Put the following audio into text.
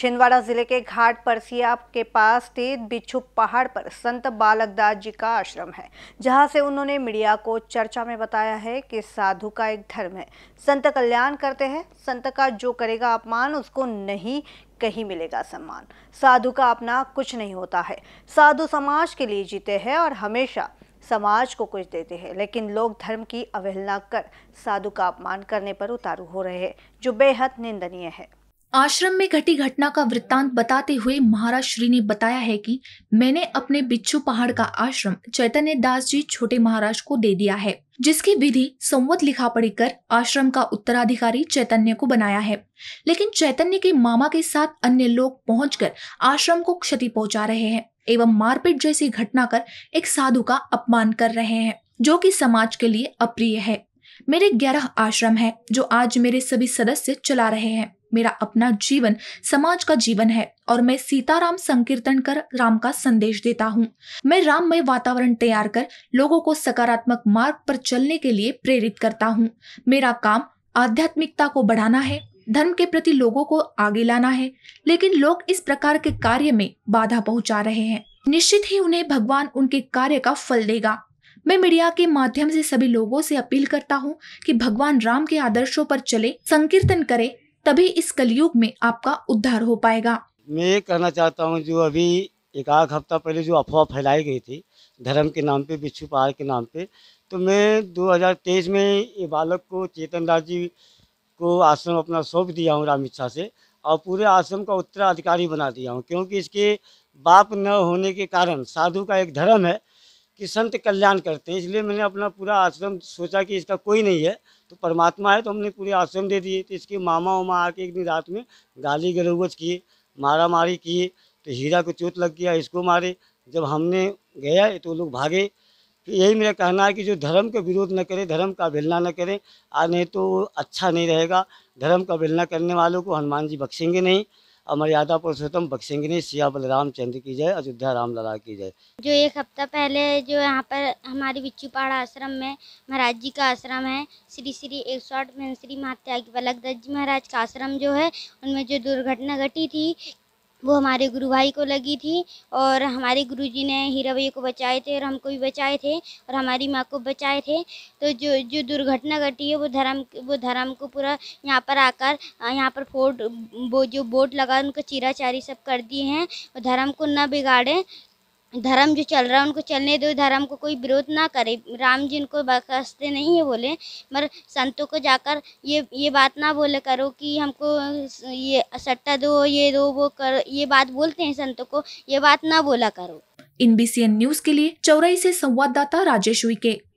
छिंदवाड़ा जिले के घाट परसिया के पास तेज बिच्छू पहाड़ पर संत बालकदास जी का आश्रम है जहां से उन्होंने मीडिया को चर्चा में बताया है कि साधु का एक धर्म है संत कल्याण करते हैं संत का जो करेगा अपमान उसको नहीं कहीं मिलेगा सम्मान साधु का अपना कुछ नहीं होता है साधु समाज के लिए जीते हैं और हमेशा समाज को कुछ देते हैं लेकिन लोग धर्म की अवहेलना कर साधु का अपमान करने पर उतारू हो रहे हैं जो बेहद निंदनीय है आश्रम में घटी घटना का वृत्तांत बताते हुए महाराज श्री ने बताया है कि मैंने अपने बिच्छू पहाड़ का आश्रम चैतन्य दास जी छोटे महाराज को दे दिया है जिसकी विधि संवत लिखा पढ़ी कर आश्रम का उत्तराधिकारी चैतन्य को बनाया है लेकिन चैतन्य के मामा के साथ अन्य लोग पहुँच आश्रम को क्षति पहुँचा रहे हैं एवं मारपीट जैसी घटना कर एक साधु का अपमान कर रहे हैं जो कि समाज के लिए अप्रिय है मेरे ग्यारह आश्रम है जो आज मेरे सभी सदस्य चला रहे हैं मेरा अपना जीवन समाज का जीवन है और मैं सीताराम संकीर्तन कर राम का संदेश देता हूँ मैं राममय वातावरण तैयार कर लोगों को सकारात्मक मार्ग पर चलने के लिए प्रेरित करता हूँ मेरा काम आध्यात्मिकता को बढ़ाना है धर्म के प्रति लोगों को आगे लाना है लेकिन लोग इस प्रकार के कार्य में बाधा पहुंचा रहे हैं निश्चित ही उन्हें भगवान उनके कार्य का फल देगा मैं मीडिया के माध्यम से सभी लोगों से अपील करता हूं कि भगवान राम के आदर्शों पर चले संकीर्तन करे तभी इस कलयुग में आपका उद्धार हो पाएगा मैं ये कहना चाहता हूँ जो अभी एक आध हफ्ता पहले जो अफवाह फैलाई गई थी धर्म के नाम पे बिच्छू पहाड़ के नाम पे तो मैं 2023 में ये बालक को चेतन राज जी को आश्रम अपना सौंप दिया हूँ राम से और पूरे आश्रम का उत्तराधिकारी बना दिया हूँ क्योंकि इसके बाप न होने के कारण साधु का एक धर्म है कि संत कल्याण करते हैं इसलिए मैंने अपना पूरा आश्रम सोचा कि इसका कोई नहीं है तो परमात्मा है तो हमने पूरे आश्रम दे दिए तो इसके मामा उमा आके एक दिन रात में गाली गलौज किए मारा मारी किए तो हीरा को चोट लग गया इसको मारे जब हमने गया तो लोग भागे तो यही मेरा कहना है कि जो धर्म का विरोध न करें धर्म का अवेलना न करें आ नहीं तो अच्छा नहीं रहेगा धर्म का अवेलना करने वालों को हनुमान जी बख्शेंगे नहीं अमर्यादा पुरुषोत्तम बक्सिंग सिया बलराम चंद्र की जय अयोध्या राम लला की जय जो एक हफ्ता पहले जो यहाँ पर हमारी बिच्छू पहाड़ आश्रम में महाराज जी का आश्रम है श्री श्री एक सौ आठ में श्री बलक दत्त जी महाराज का आश्रम जो है उनमें जो दुर्घटना घटी थी वो हमारे गुरु भाई को लगी थी और हमारे गुरु जी ने हीरा भैया को बचाए थे और हमको भी बचाए थे और हमारी माँ को बचाए थे तो जो जो दुर्घटना घटी है वो धर्म वो धर्म को पूरा यहाँ पर आकर यहाँ पर फोर्ट वो जो बोर्ड लगा उनको चिराचारी सब कर दिए हैं और धर्म को न बिगाड़ें धर्म जो चल रहा है उनको चलने दो धर्म को कोई विरोध ना करे राम जी उनको बखस्ते नहीं है बोले मगर संतों को जाकर ये ये बात ना बोले करो कि हमको ये सट्टा दो ये दो वो करो ये बात बोलते हैं संतों को ये बात ना बोला करो इन बी न्यूज के लिए चौराई से संवाददाता राजेश के